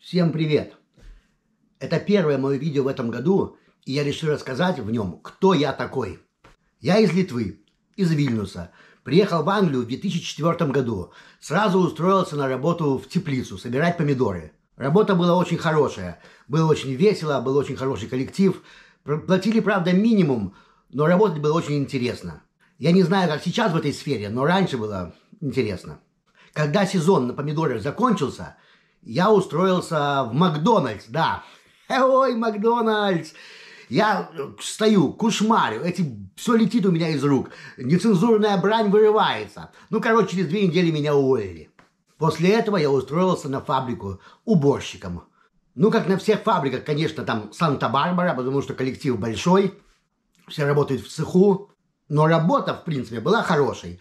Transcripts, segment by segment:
Всем привет! Это первое мое видео в этом году, и я решил рассказать в нем, кто я такой. Я из Литвы, из Вильнюса. Приехал в Англию в 2004 году. Сразу устроился на работу в теплицу, собирать помидоры. Работа была очень хорошая. Было очень весело, был очень хороший коллектив. Платили, правда, минимум, но работать было очень интересно. Я не знаю, как сейчас в этой сфере, но раньше было интересно. Когда сезон на помидорах закончился – я устроился в Макдональдс, да. Ой, Макдональдс! Я стою, кушмарю, эти, все летит у меня из рук. Нецензурная брань вырывается. Ну, короче, через две недели меня уволили. После этого я устроился на фабрику уборщиком. Ну, как на всех фабриках, конечно, там Санта-Барбара, потому что коллектив большой, все работают в цеху. Но работа, в принципе, была хорошей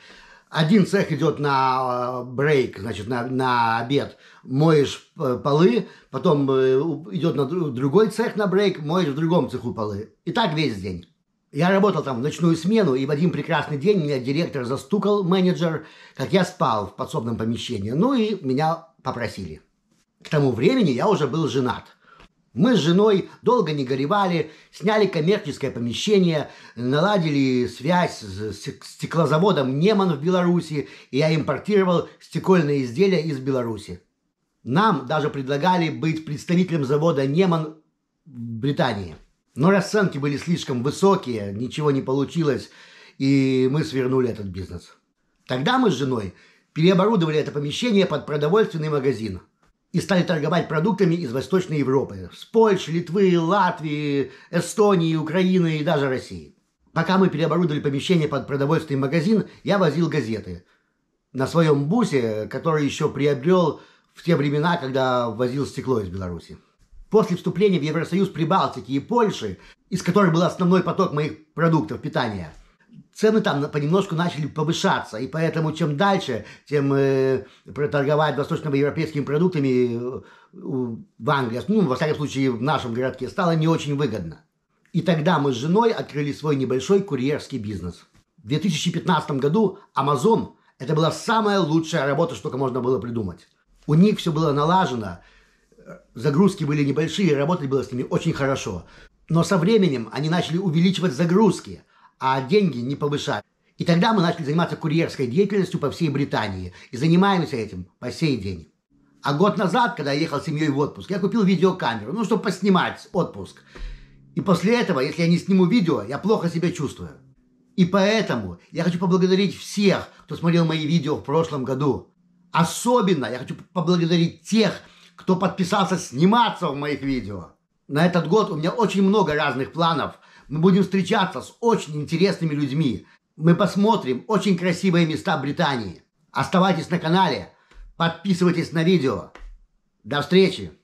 один цех идет на э, брейк, значит, на, на обед, моешь э, полы, потом э, идет на другой цех на брейк, моешь в другом цеху полы. И так весь день. Я работал там в ночную смену, и в один прекрасный день меня директор застукал, менеджер, как я спал в подсобном помещении. Ну и меня попросили. К тому времени я уже был женат – мы с женой долго не горевали, сняли коммерческое помещение, наладили связь с стеклозаводом «Неман» в Беларуси, и я импортировал стекольные изделия из Беларуси. Нам даже предлагали быть представителем завода «Неман» в Британии. Но расценки были слишком высокие, ничего не получилось, и мы свернули этот бизнес. Тогда мы с женой переоборудовали это помещение под продовольственный магазин – и стали торговать продуктами из Восточной Европы, с Польши, Литвы, Латвии, Эстонии, Украины и даже России. Пока мы переоборудовали помещение под продовольственный магазин, я возил газеты. На своем бусе, который еще приобрел в те времена, когда возил стекло из Беларуси. После вступления в Евросоюз Прибалтики и Польши, из которой был основной поток моих продуктов питания – цены там понемножку начали повышаться, и поэтому чем дальше, тем э, торговать восточноевропейскими продуктами э, в Англии, ну, во всяком случае, в нашем городке, стало не очень выгодно. И тогда мы с женой открыли свой небольшой курьерский бизнес. В 2015 году Amazon – это была самая лучшая работа, что можно было придумать. У них все было налажено, э, загрузки были небольшие, работать было с ними очень хорошо. Но со временем они начали увеличивать загрузки – а деньги не повышать. И тогда мы начали заниматься курьерской деятельностью по всей Британии. И занимаемся этим по сей день. А год назад, когда я ехал с семьей в отпуск, я купил видеокамеру, ну, чтобы поснимать отпуск. И после этого, если я не сниму видео, я плохо себя чувствую. И поэтому я хочу поблагодарить всех, кто смотрел мои видео в прошлом году. Особенно я хочу поблагодарить тех, кто подписался сниматься в моих видео. На этот год у меня очень много разных планов – мы будем встречаться с очень интересными людьми. Мы посмотрим очень красивые места Британии. Оставайтесь на канале, подписывайтесь на видео. До встречи!